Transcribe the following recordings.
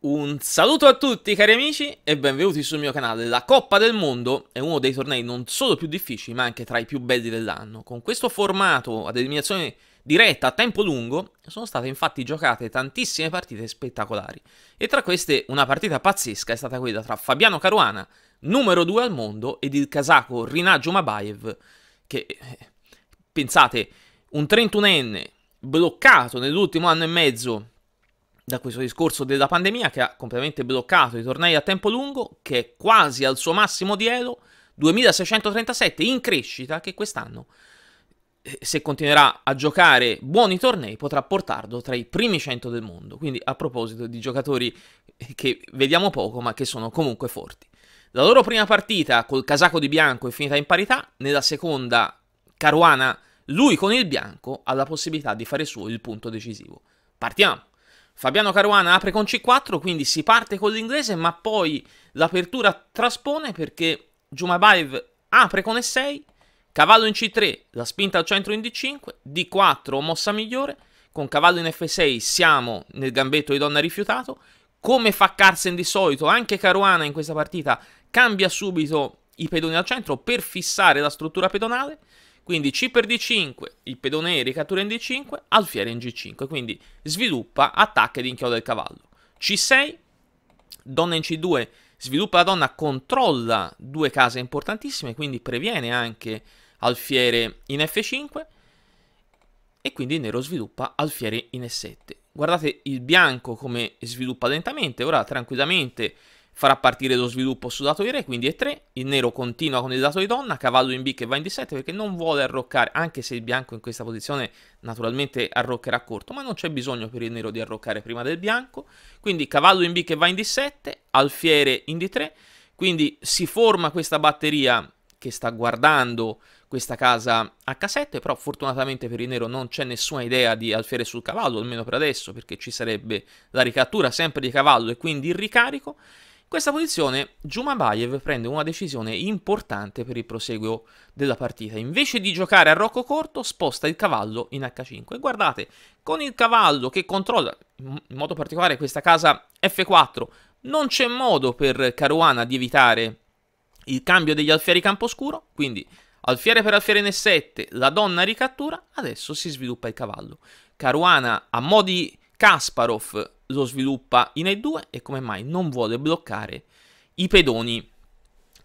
Un saluto a tutti cari amici e benvenuti sul mio canale. La Coppa del Mondo è uno dei tornei non solo più difficili ma anche tra i più belli dell'anno. Con questo formato ad eliminazione diretta a tempo lungo sono state infatti giocate tantissime partite spettacolari e tra queste una partita pazzesca è stata quella tra Fabiano Caruana, numero 2 al mondo, ed il casaco Rinagio Mabayev che, eh, pensate, un 31enne bloccato nell'ultimo anno e mezzo da questo discorso della pandemia che ha completamente bloccato i tornei a tempo lungo, che è quasi al suo massimo di Elo, 2637 in crescita, che quest'anno, eh, se continuerà a giocare buoni tornei, potrà portarlo tra i primi 100 del mondo. Quindi a proposito di giocatori eh, che vediamo poco, ma che sono comunque forti. La loro prima partita col casaco di bianco è finita in parità, nella seconda Caruana, lui con il bianco, ha la possibilità di fare suo il punto decisivo. Partiamo! Fabiano Caruana apre con C4, quindi si parte con l'inglese, ma poi l'apertura traspone perché Jumabaev apre con E6, cavallo in C3, la spinta al centro in D5, D4 mossa migliore, con cavallo in F6 siamo nel gambetto di donna rifiutato, come fa Carsen di solito, anche Caruana in questa partita cambia subito i pedoni al centro per fissare la struttura pedonale, quindi C per D5, il pedone ricattura in D5, alfiere in G5, quindi sviluppa attacca ed inchioda il cavallo. C6, donna in C2, sviluppa la donna, controlla due case importantissime, quindi previene anche alfiere in F5 e quindi il nero sviluppa alfiere in E7. Guardate il bianco come sviluppa lentamente, ora tranquillamente farà partire lo sviluppo sul dato di re, quindi E3, il nero continua con il dato di donna, cavallo in B che va in D7 perché non vuole arroccare, anche se il bianco in questa posizione naturalmente arroccherà corto, ma non c'è bisogno per il nero di arroccare prima del bianco, quindi cavallo in B che va in D7, alfiere in D3, quindi si forma questa batteria che sta guardando questa casa H7, però fortunatamente per il nero non c'è nessuna idea di alfiere sul cavallo, almeno per adesso, perché ci sarebbe la ricattura sempre di cavallo e quindi il ricarico, questa posizione Jumabayev prende una decisione importante per il proseguo della partita. Invece di giocare a rocco corto, sposta il cavallo in H5. guardate, con il cavallo che controlla, in modo particolare questa casa F4, non c'è modo per Caruana di evitare il cambio degli alfieri campo scuro, quindi alfiere per alfiere in E7, la donna ricattura, adesso si sviluppa il cavallo. Caruana a modi Kasparov lo sviluppa in E2 e come mai non vuole bloccare i pedoni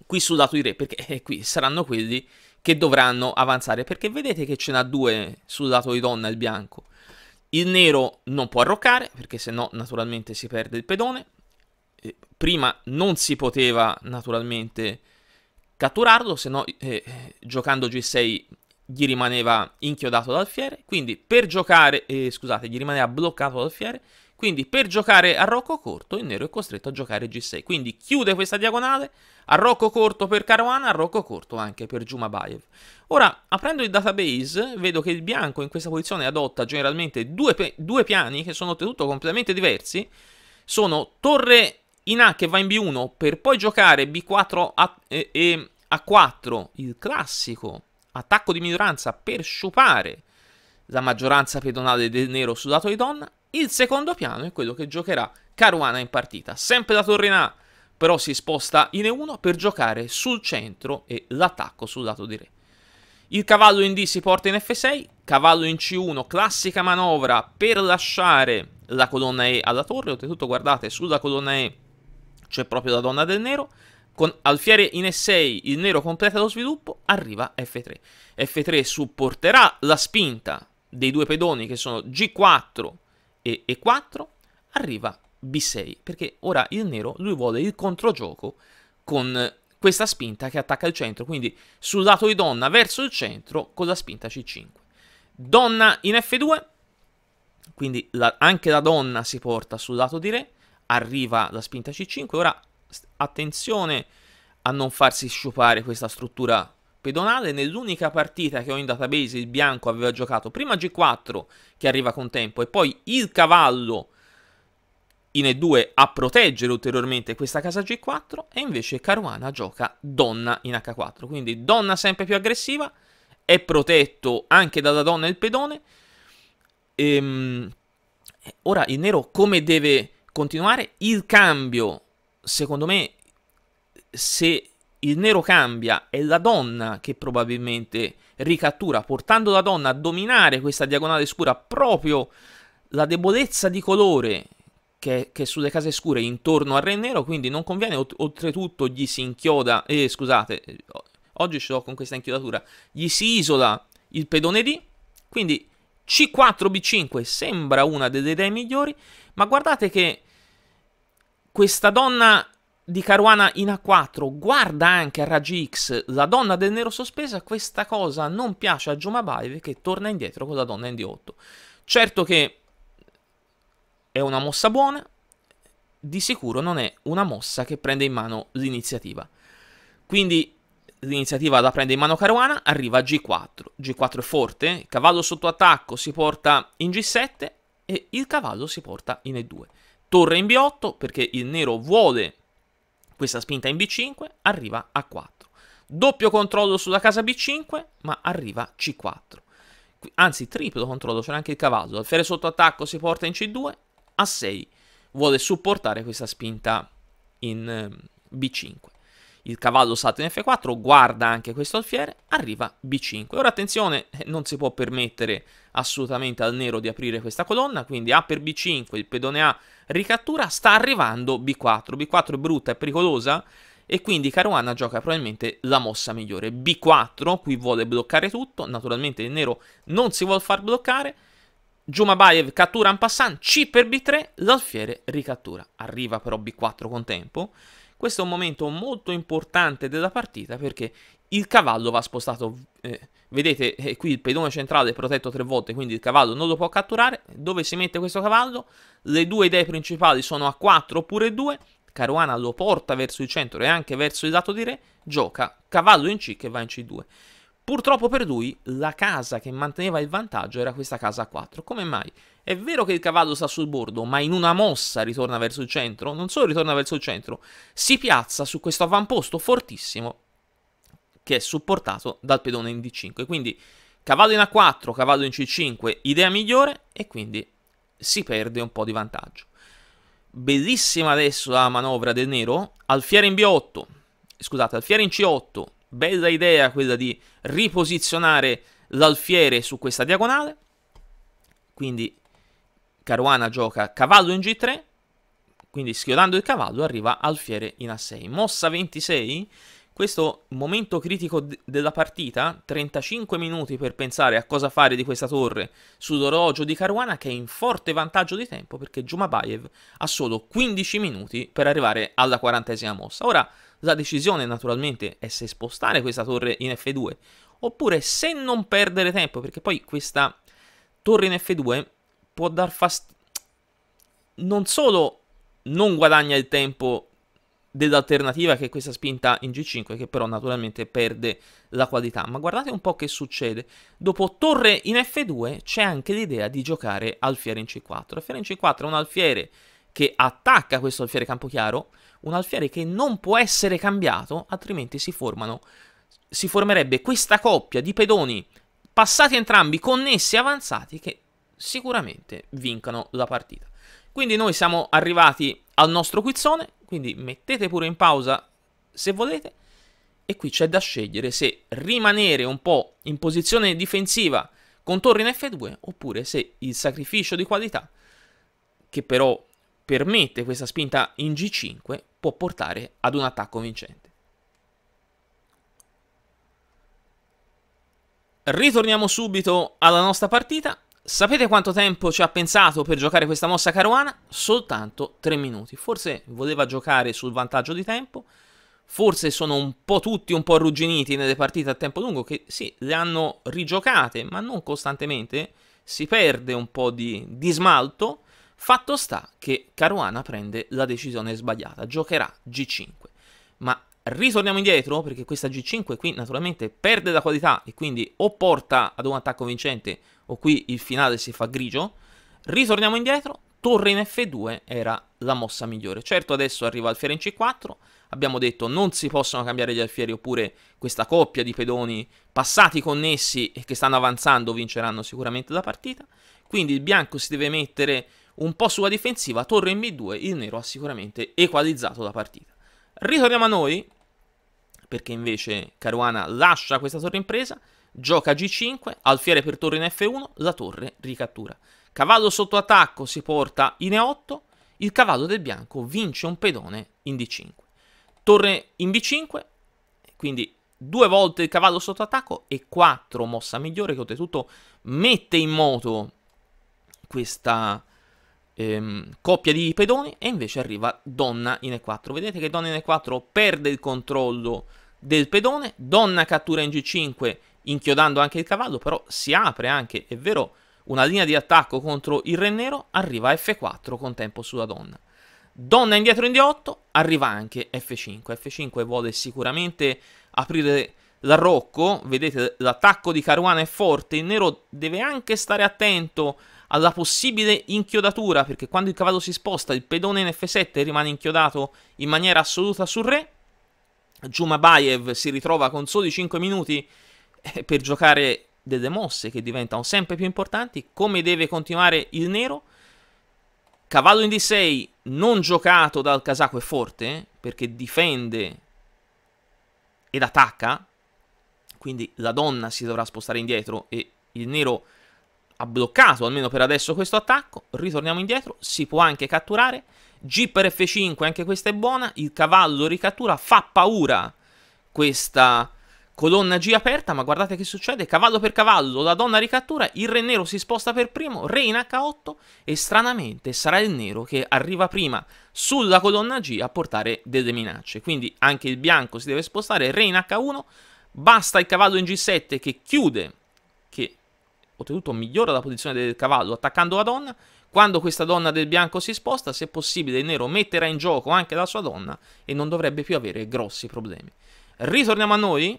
qui sul lato di re, perché eh, qui saranno quelli che dovranno avanzare, perché vedete che ce n'ha due sul lato di donna il bianco. Il nero non può arroccare, perché se no naturalmente si perde il pedone. Eh, prima non si poteva naturalmente catturarlo, se no eh, eh giocando G6 gli rimaneva inchiodato dal fiere, quindi per giocare, eh, scusate, gli rimaneva bloccato dal fiere, quindi per giocare a Rocco Corto il nero è costretto a giocare G6, quindi chiude questa diagonale, a Rocco Corto per Caruana, a Rocco Corto anche per Jumabayev. Ora, aprendo il database, vedo che il bianco in questa posizione adotta generalmente due, due piani che sono oltretutto completamente diversi, sono torre in A che va in B1 per poi giocare B4 a, e, e A4, il classico attacco di minoranza per sciupare la maggioranza pedonale del nero sudato di donna. Il secondo piano è quello che giocherà Caruana in partita, sempre la torre in A, però si sposta in E1 per giocare sul centro e l'attacco sul lato di Re. Il cavallo in D si porta in F6, cavallo in C1, classica manovra per lasciare la colonna E alla torre, oltretutto guardate sulla colonna E c'è proprio la donna del nero, con Alfiere in S6 il nero completa lo sviluppo, arriva F3. F3 supporterà la spinta dei due pedoni che sono G4 e E4, arriva B6, perché ora il nero lui vuole il controgioco con questa spinta che attacca il centro, quindi sul lato di donna verso il centro con la spinta C5. Donna in F2, quindi la, anche la donna si porta sul lato di re, arriva la spinta C5, ora attenzione a non farsi sciupare questa struttura pedonale. Nell'unica partita che ho in database il bianco aveva giocato prima G4 che arriva con tempo e poi il cavallo in E2 a proteggere ulteriormente questa casa G4 e invece Caruana gioca donna in H4. Quindi donna sempre più aggressiva, è protetto anche dalla donna il pedone. Ehm, ora il nero come deve continuare? Il cambio secondo me, se il nero cambia, è la donna che probabilmente ricattura, portando la donna a dominare questa diagonale scura, proprio la debolezza di colore che, che sulle case scure intorno al re nero, quindi non conviene, oltretutto gli si inchioda, eh, scusate, eh, oggi ce l'ho con questa inchiodatura, gli si isola il pedone D, quindi C4-B5 sembra una delle idee migliori, ma guardate che questa donna di Caruana in A4 guarda anche a raggi X la donna del nero sospesa, questa cosa non piace a Jumabaev che torna indietro con la donna in D8. Certo che è una mossa buona, di sicuro non è una mossa che prende in mano l'iniziativa. Quindi l'iniziativa la prende in mano Caruana, arriva a G4. G4 è forte, cavallo sotto attacco si porta in G7 e il cavallo si porta in E2 torre in B8 perché il nero vuole questa spinta in B5, arriva a 4. Doppio controllo sulla casa B5, ma arriva C4. Anzi, triplo controllo, c'è anche il cavallo. Alfiere sotto attacco si porta in C2, a 6 vuole supportare questa spinta in ehm, B5. Il cavallo salta in F4, guarda anche questo alfiere, arriva B5. Ora attenzione, eh, non si può permettere assolutamente al nero di aprire questa colonna, quindi A per B5, il pedone A Ricattura sta arrivando B4. B4 è brutta è pericolosa e quindi Caruana gioca probabilmente la mossa migliore. B4, qui vuole bloccare tutto, naturalmente il nero non si vuole far bloccare. Jumabayev cattura un passant, C per B3, l'alfiere ricattura. Arriva però B4 con tempo. Questo è un momento molto importante della partita perché il cavallo va spostato, eh, vedete eh, qui il pedone centrale è protetto tre volte, quindi il cavallo non lo può catturare, dove si mette questo cavallo? Le due idee principali sono a 4 oppure 2, Caruana lo porta verso il centro e anche verso il lato di re, gioca cavallo in C che va in C2. Purtroppo per lui la casa che manteneva il vantaggio era questa casa a 4. Come mai? È vero che il cavallo sta sul bordo, ma in una mossa ritorna verso il centro, non solo ritorna verso il centro, si piazza su questo avamposto fortissimo che è supportato dal pedone in D5. Quindi cavallo in A4, cavallo in C5, idea migliore e quindi si perde un po' di vantaggio. Bellissima adesso la manovra del nero, alfiere in B8, scusate, alfiere in C8, bella idea quella di riposizionare l'alfiere su questa diagonale. Quindi Caruana gioca cavallo in G3, quindi schiodando il cavallo arriva alfiere in A6. Mossa 26, questo momento critico de della partita, 35 minuti per pensare a cosa fare di questa torre sull'orologio di Caruana che è in forte vantaggio di tempo perché Jumabayev ha solo 15 minuti per arrivare alla quarantesima mossa. Ora la decisione naturalmente è se spostare questa torre in F2 oppure se non perdere tempo, perché poi questa torre in F2 può dar fastidio. Non solo non guadagna il tempo dell'alternativa che è questa spinta in G5 che però naturalmente perde la qualità ma guardate un po' che succede dopo torre in F2 c'è anche l'idea di giocare alfiere in C4 alfiere in C4 è un alfiere che attacca questo alfiere campochiaro, un alfiere che non può essere cambiato, altrimenti si formano si formerebbe questa coppia di pedoni passati entrambi connessi e avanzati che sicuramente vincano la partita. Quindi noi siamo arrivati al nostro quizzone, quindi mettete pure in pausa se volete e qui c'è da scegliere se rimanere un po' in posizione difensiva con torri in F2 oppure se il sacrificio di qualità che però permette questa spinta in G5 può portare ad un attacco vincente. Ritorniamo subito alla nostra partita. Sapete quanto tempo ci ha pensato per giocare questa mossa caruana? Soltanto 3 minuti. Forse voleva giocare sul vantaggio di tempo. Forse sono un po' tutti un po' arrugginiti nelle partite a tempo lungo che sì, le hanno rigiocate, ma non costantemente. Si perde un po' di, di smalto Fatto sta che Caruana prende la decisione sbagliata, giocherà G5. Ma ritorniamo indietro perché questa G5 qui naturalmente perde la qualità e quindi o porta ad un attacco vincente o qui il finale si fa grigio. Ritorniamo indietro, torre in F2 era la mossa migliore. Certo adesso arriva alfiere in C4, abbiamo detto non si possono cambiare gli alfieri oppure questa coppia di pedoni passati connessi e che stanno avanzando vinceranno sicuramente la partita. Quindi il bianco si deve mettere un po' sulla difensiva, torre in B2, il nero ha sicuramente equalizzato la partita. Ritorniamo a noi, perché invece Caruana lascia questa torre in presa, gioca G5, alfiere per torre in F1, la torre ricattura. Cavallo sotto attacco si porta in E8, il cavallo del bianco vince un pedone in D5. Torre in B5, quindi due volte il cavallo sotto attacco e quattro mossa migliore che oltretutto mette in moto questa ehm, coppia di pedoni e invece arriva donna in E4. Vedete che donna in E4 perde il controllo del pedone, donna cattura in G5 inchiodando anche il cavallo, però si apre anche, è vero, una linea di attacco contro il re nero, arriva F4 con tempo sulla donna. Donna indietro in D8, arriva anche F5. F5 vuole sicuramente aprire l'arrocco, vedete l'attacco di Caruana è forte, il nero deve anche stare attento alla possibile inchiodatura, perché quando il cavallo si sposta il pedone in F7 rimane inchiodato in maniera assoluta sul re. Jumabayev si ritrova con soli 5 minuti eh, per giocare delle mosse che diventano sempre più importanti. Come deve continuare il nero? Cavallo in D6 non giocato dal Kazako è forte, eh, perché difende ed attacca, quindi la donna si dovrà spostare indietro e il nero ha bloccato almeno per adesso questo attacco, ritorniamo indietro, si può anche catturare, G per F5 anche questa è buona, il cavallo ricattura, fa paura questa colonna G aperta, ma guardate che succede, cavallo per cavallo, la donna ricattura, il re nero si sposta per primo, re in H8 e stranamente sarà il nero che arriva prima sulla colonna G a portare delle minacce, quindi anche il bianco si deve spostare, re in H1, basta il cavallo in G7 che chiude oltretutto migliora la posizione del cavallo attaccando la donna. Quando questa donna del bianco si sposta, se possibile, il nero metterà in gioco anche la sua donna e non dovrebbe più avere grossi problemi. Ritorniamo a noi.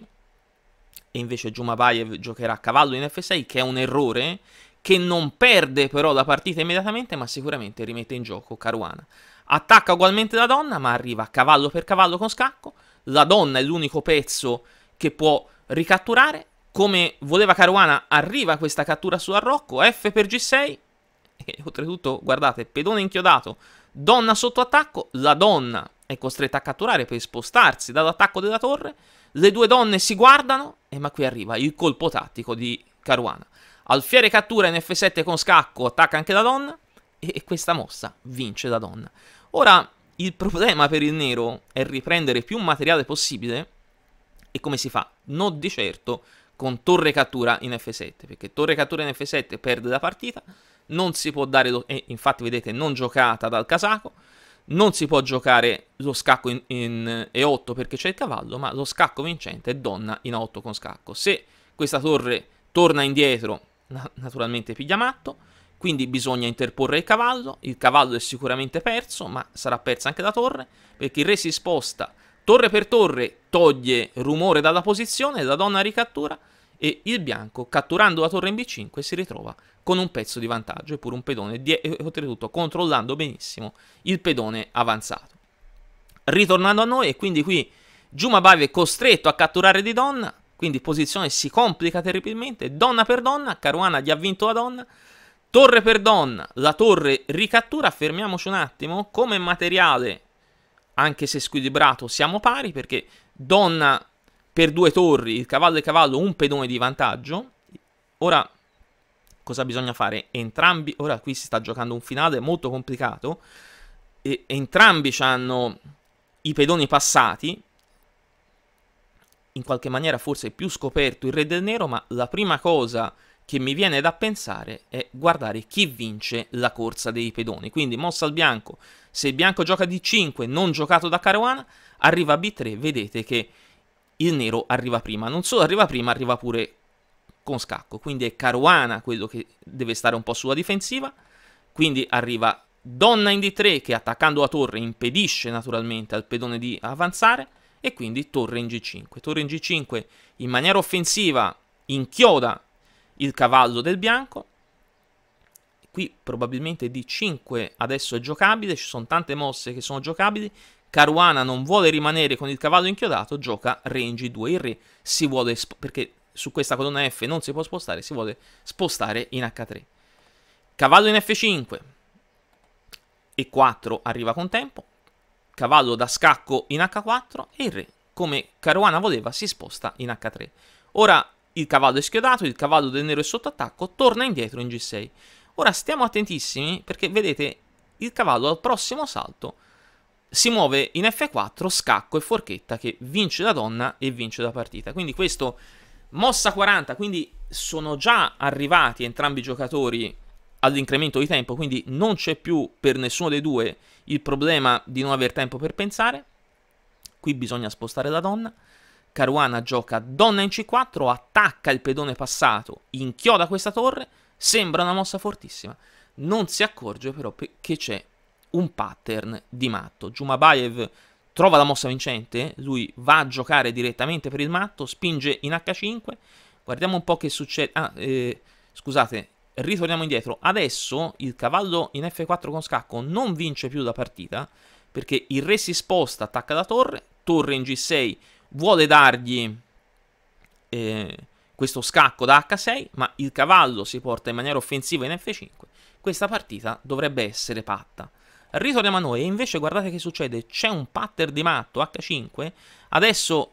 E invece Jumabayev giocherà a cavallo in F6, che è un errore, che non perde però la partita immediatamente, ma sicuramente rimette in gioco Caruana. Attacca ugualmente la donna, ma arriva cavallo per cavallo con scacco. La donna è l'unico pezzo che può ricatturare come voleva Caruana, arriva questa cattura su Arrocco, F per G6, e oltretutto, guardate, pedone inchiodato, donna sotto attacco, la donna è costretta a catturare per spostarsi dall'attacco della torre, le due donne si guardano, e ma qui arriva il colpo tattico di Caruana. Alfiere cattura in F7 con scacco, attacca anche la donna, e questa mossa vince la donna. Ora, il problema per il nero è riprendere più materiale possibile, e come si fa? Non di certo con torre cattura in F7, perché torre cattura in F7 perde la partita, non si può dare, e infatti vedete non giocata dal casaco, non si può giocare lo scacco in, in E8 perché c'è il cavallo, ma lo scacco vincente è donna in A8 con scacco. Se questa torre torna indietro, naturalmente piglia matto, quindi bisogna interporre il cavallo, il cavallo è sicuramente perso, ma sarà persa anche la torre, perché il re si sposta torre per torre toglie rumore dalla posizione, la donna ricattura e il bianco catturando la torre in B5 si ritrova con un pezzo di vantaggio e pure un pedone, die- eh, oltretutto controllando benissimo il pedone avanzato. Ritornando a noi e quindi qui Giumabavi è costretto a catturare di donna, quindi posizione si complica terribilmente, donna per donna, Caruana gli ha vinto la donna, torre per donna, la torre ricattura, fermiamoci un attimo, come materiale anche se squilibrato, siamo pari perché donna per due torri, il cavallo e il cavallo, un pedone di vantaggio. Ora, cosa bisogna fare? Entrambi, ora qui si sta giocando un finale molto complicato, e, entrambi hanno i pedoni passati, in qualche maniera forse più scoperto il re del nero, ma la prima cosa che mi viene da pensare è guardare chi vince la corsa dei pedoni. Quindi mossa al bianco, se il bianco gioca D5 non giocato da Caruana, arriva a B3, vedete che il nero arriva prima. Non solo arriva prima, arriva pure con scacco. Quindi è Caruana quello che deve stare un po' sulla difensiva. Quindi arriva donna in D3 che attaccando la torre impedisce naturalmente al pedone di avanzare. E quindi torre in G5. Torre in G5 in maniera offensiva inchioda il cavallo del bianco. Qui probabilmente D5 adesso è giocabile, ci sono tante mosse che sono giocabili. Caruana non vuole rimanere con il cavallo inchiodato, gioca re 2 il re, si vuole perché su questa colonna F non si può spostare, si vuole spostare in H3. Cavallo in F5 e 4 arriva con tempo, cavallo da scacco in H4 e il re, come Caruana voleva, si sposta in H3. Ora il cavallo è schiodato, il cavallo del nero è sotto attacco, torna indietro in G6. Ora stiamo attentissimi perché vedete il cavallo al prossimo salto si muove in F4, scacco e forchetta che vince la donna e vince la partita. Quindi questo mossa 40, quindi sono già arrivati entrambi i giocatori all'incremento di tempo, quindi non c'è più per nessuno dei due il problema di non aver tempo per pensare. Qui bisogna spostare la donna. Caruana gioca donna in C4, attacca il pedone passato, inchioda questa torre, sembra una mossa fortissima. Non si accorge però che c'è un pattern di matto. Jumabaev trova la mossa vincente, lui va a giocare direttamente per il matto, spinge in H5, guardiamo un po' che succede... Ah, eh, scusate, ritorniamo indietro. Adesso il cavallo in F4 con scacco non vince più la partita, perché il re si sposta, attacca la torre, torre in G6 vuole dargli eh, questo scacco da H6, ma il cavallo si porta in maniera offensiva in F5, questa partita dovrebbe essere patta. Ritorniamo a noi e invece guardate che succede, c'è un pattern di matto H5, adesso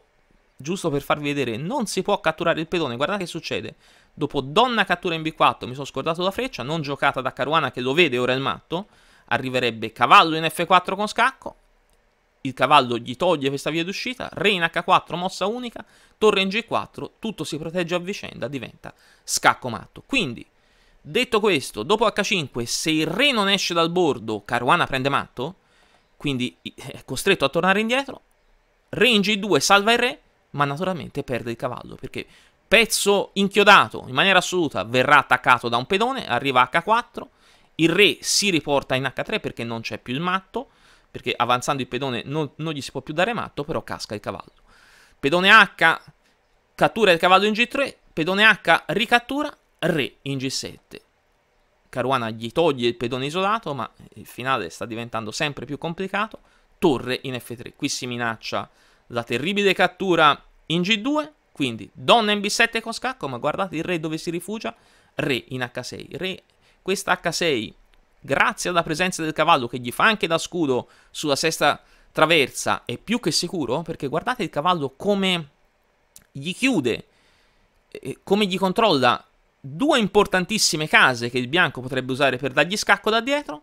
giusto per farvi vedere non si può catturare il pedone, guardate che succede, dopo donna cattura in B4 mi sono scordato la freccia, non giocata da Caruana che lo vede ora il matto, arriverebbe cavallo in F4 con scacco, il cavallo gli toglie questa via d'uscita, re in h4, mossa unica, torre in g4, tutto si protegge a vicenda, diventa scacco matto. Quindi, detto questo, dopo h5, se il re non esce dal bordo, Caruana prende matto, quindi è costretto a tornare indietro, re in g2 salva il re, ma naturalmente perde il cavallo, perché pezzo inchiodato in maniera assoluta verrà attaccato da un pedone, arriva h4, il re si riporta in h3 perché non c'è più il matto, perché avanzando il pedone non, non gli si può più dare matto, però casca il cavallo. Pedone H, cattura il cavallo in G3, pedone H ricattura, re in G7. Caruana gli toglie il pedone isolato, ma il finale sta diventando sempre più complicato. Torre in F3, qui si minaccia la terribile cattura in G2, quindi donna in B7 con scacco, ma guardate il re dove si rifugia, re in H6, re, questa H6 grazie alla presenza del cavallo che gli fa anche da scudo sulla sesta traversa, è più che sicuro perché guardate il cavallo come gli chiude, eh, come gli controlla due importantissime case che il bianco potrebbe usare per dargli scacco da dietro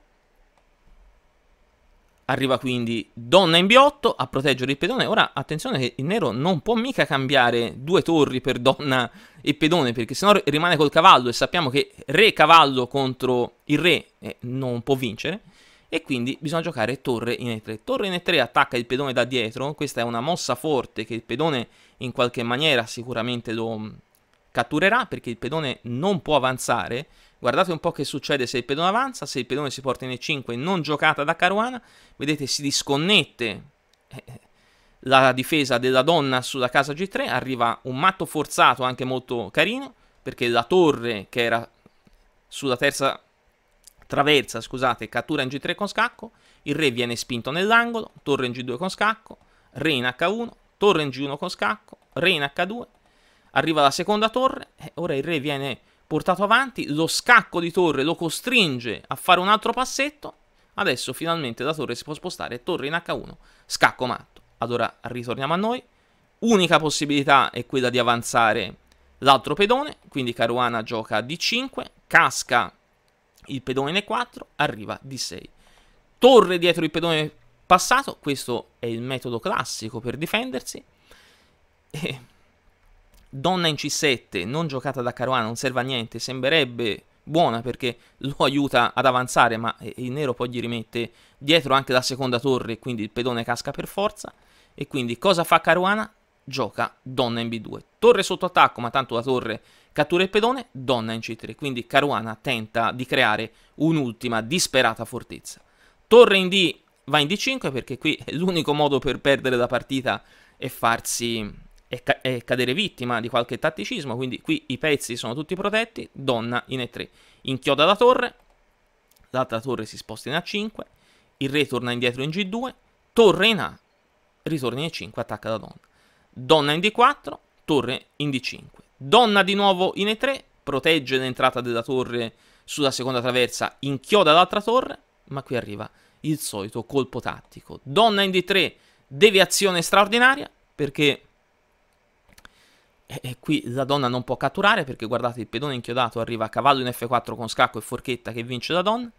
Arriva quindi donna in B8 a proteggere il pedone. Ora attenzione che il nero non può mica cambiare due torri per donna e pedone perché sennò rimane col cavallo e sappiamo che re cavallo contro il re eh, non può vincere e quindi bisogna giocare torre in E3. Torre in E3 attacca il pedone da dietro, questa è una mossa forte che il pedone in qualche maniera sicuramente lo, catturerà perché il pedone non può avanzare. Guardate un po' che succede se il pedone avanza, se il pedone si porta in E5 non giocata da Caruana, vedete si disconnette eh, la difesa della donna sulla casa G3, arriva un matto forzato anche molto carino, perché la torre che era sulla terza traversa, scusate, cattura in G3 con scacco, il re viene spinto nell'angolo, torre in G2 con scacco, re in H1, torre in G1 con scacco, re in H2, arriva la seconda torre, eh, ora il re viene portato avanti, lo scacco di torre lo costringe a fare un altro passetto, adesso finalmente la torre si può spostare, torre in H1, scacco matto. Allora ritorniamo a noi, unica possibilità è quella di avanzare l'altro pedone, quindi Caruana gioca a D5, casca il pedone in E4, arriva D6. Torre dietro il pedone passato, questo è il metodo classico per difendersi, e donna in C7 non giocata da Caruana non serve a niente, sembrerebbe buona perché lo aiuta ad avanzare, ma il nero poi gli rimette dietro anche la seconda torre, quindi il pedone casca per forza. E quindi cosa fa Caruana? Gioca donna in B2. Torre sotto attacco, ma tanto la torre cattura il pedone, donna in C3. Quindi Caruana tenta di creare un'ultima disperata fortezza. Torre in D va in D5 perché qui è l'unico modo per perdere la partita e farsi e, ca- e, cadere vittima di qualche tatticismo, quindi qui i pezzi sono tutti protetti, donna in E3, inchioda la torre, l'altra torre si sposta in A5, il re torna indietro in G2, torre in A, ritorna in E5, attacca la donna, donna in D4, torre in D5, donna di nuovo in E3, protegge l'entrata della torre sulla seconda traversa, inchioda l'altra torre, ma qui arriva il solito colpo tattico. Donna in D3, deviazione straordinaria, perché e, e qui la donna non può catturare perché guardate il pedone inchiodato arriva a cavallo in F4 con scacco e forchetta che vince la donna.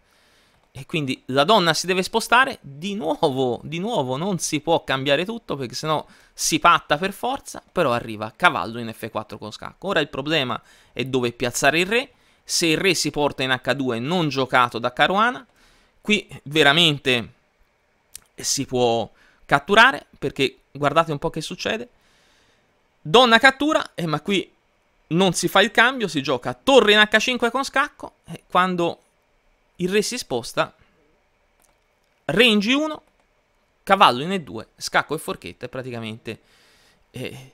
E quindi la donna si deve spostare di nuovo, di nuovo non si può cambiare tutto perché sennò si patta per forza, però arriva a cavallo in F4 con scacco. Ora il problema è dove piazzare il re, se il re si porta in H2 non giocato da Caruana, qui veramente si può catturare perché guardate un po' che succede, Donna cattura, eh, ma qui non si fa il cambio, si gioca torre in H5 con scacco, e quando il re si sposta, re in G1, cavallo in E2, scacco e forchetta, e praticamente eh,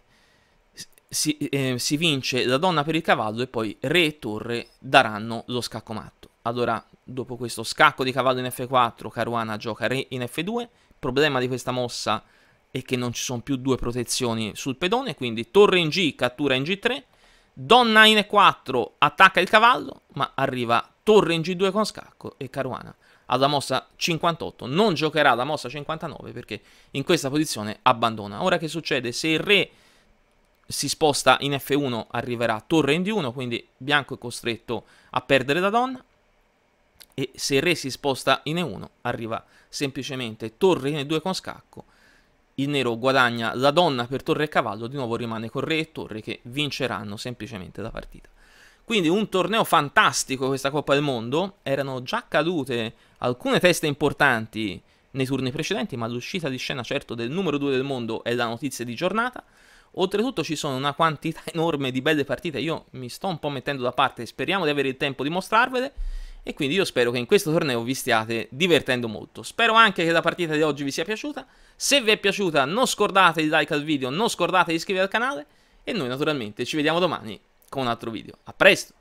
si, eh, si, vince la donna per il cavallo e poi re e torre daranno lo scacco matto. Allora, dopo questo scacco di cavallo in F4, Caruana gioca re in F2, problema di questa mossa è e che non ci sono più due protezioni sul pedone, quindi torre in G, cattura in G3, donna in E4, attacca il cavallo, ma arriva torre in G2 con scacco e Caruana alla mossa 58, non giocherà la mossa 59 perché in questa posizione abbandona. Ora che succede? Se il re si sposta in F1 arriverà torre in D1, quindi bianco è costretto a perdere la donna e se il re si sposta in E1 arriva semplicemente torre in E2 con scacco il nero guadagna la donna per torre e cavallo, di nuovo rimane con re e torre che vinceranno semplicemente la partita. Quindi un torneo fantastico questa Coppa del Mondo, erano già cadute alcune teste importanti nei turni precedenti, ma l'uscita di scena certo del numero 2 del mondo è la notizia di giornata. Oltretutto ci sono una quantità enorme di belle partite, io mi sto un po' mettendo da parte, speriamo di avere il tempo di mostrarvele e quindi io spero che in questo torneo vi stiate divertendo molto. Spero anche che la partita di oggi vi sia piaciuta, se vi è piaciuta non scordate di like al video, non scordate di iscrivervi al canale e noi naturalmente ci vediamo domani con un altro video. A presto!